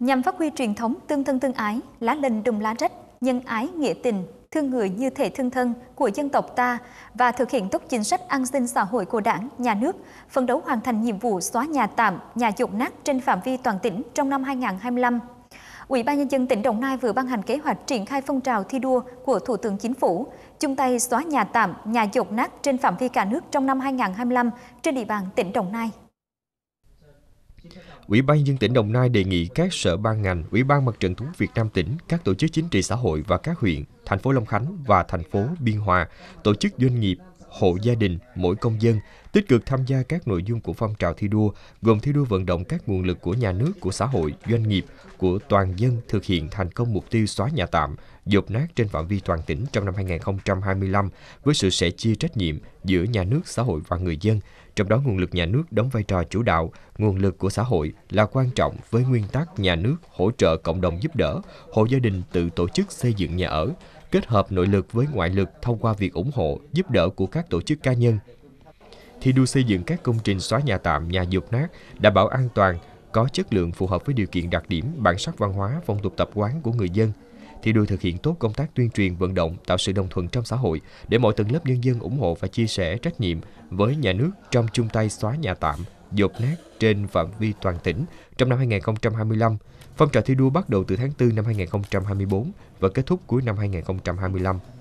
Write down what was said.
nhằm phát huy truyền thống tương thân tương ái, lá lành đùm lá rách, nhân ái nghĩa tình, thương người như thể thương thân của dân tộc ta và thực hiện tốt chính sách an sinh xã hội của Đảng, Nhà nước, phấn đấu hoàn thành nhiệm vụ xóa nhà tạm, nhà dụng nát trên phạm vi toàn tỉnh trong năm 2025. Ủy ban nhân dân tỉnh Đồng Nai vừa ban hành kế hoạch triển khai phong trào thi đua của Thủ tướng Chính phủ, chung tay xóa nhà tạm, nhà dột nát trên phạm vi cả nước trong năm 2025 trên địa bàn tỉnh Đồng Nai. Ủy ban dân tỉnh Đồng Nai đề nghị các sở ban ngành, Ủy ban Mặt trận Tổ Việt Nam tỉnh, các tổ chức chính trị xã hội và các huyện, thành phố Long Khánh và thành phố Biên Hòa, tổ chức doanh nghiệp, hộ gia đình, mỗi công dân tích cực tham gia các nội dung của phong trào thi đua, gồm thi đua vận động các nguồn lực của nhà nước, của xã hội, doanh nghiệp, của toàn dân thực hiện thành công mục tiêu xóa nhà tạm, dột nát trên phạm vi toàn tỉnh trong năm 2025 với sự sẻ chia trách nhiệm giữa nhà nước, xã hội và người dân. Trong đó nguồn lực nhà nước đóng vai trò chủ đạo, nguồn lực của xã hội là quan trọng với nguyên tắc nhà nước hỗ trợ cộng đồng giúp đỡ, hộ gia đình tự tổ chức xây dựng nhà ở, kết hợp nội lực với ngoại lực thông qua việc ủng hộ, giúp đỡ của các tổ chức cá nhân. Thi đua xây dựng các công trình xóa nhà tạm, nhà dột nát, đảm bảo an toàn, có chất lượng phù hợp với điều kiện đặc điểm, bản sắc văn hóa, phong tục tập quán của người dân. Thi đua thực hiện tốt công tác tuyên truyền, vận động, tạo sự đồng thuận trong xã hội để mọi tầng lớp nhân dân ủng hộ và chia sẻ trách nhiệm với nhà nước trong chung tay xóa nhà tạm, dột nát trên phạm vi toàn tỉnh trong năm 2025. Phong trào thi đua bắt đầu từ tháng 4 năm 2024 và kết thúc cuối năm 2025.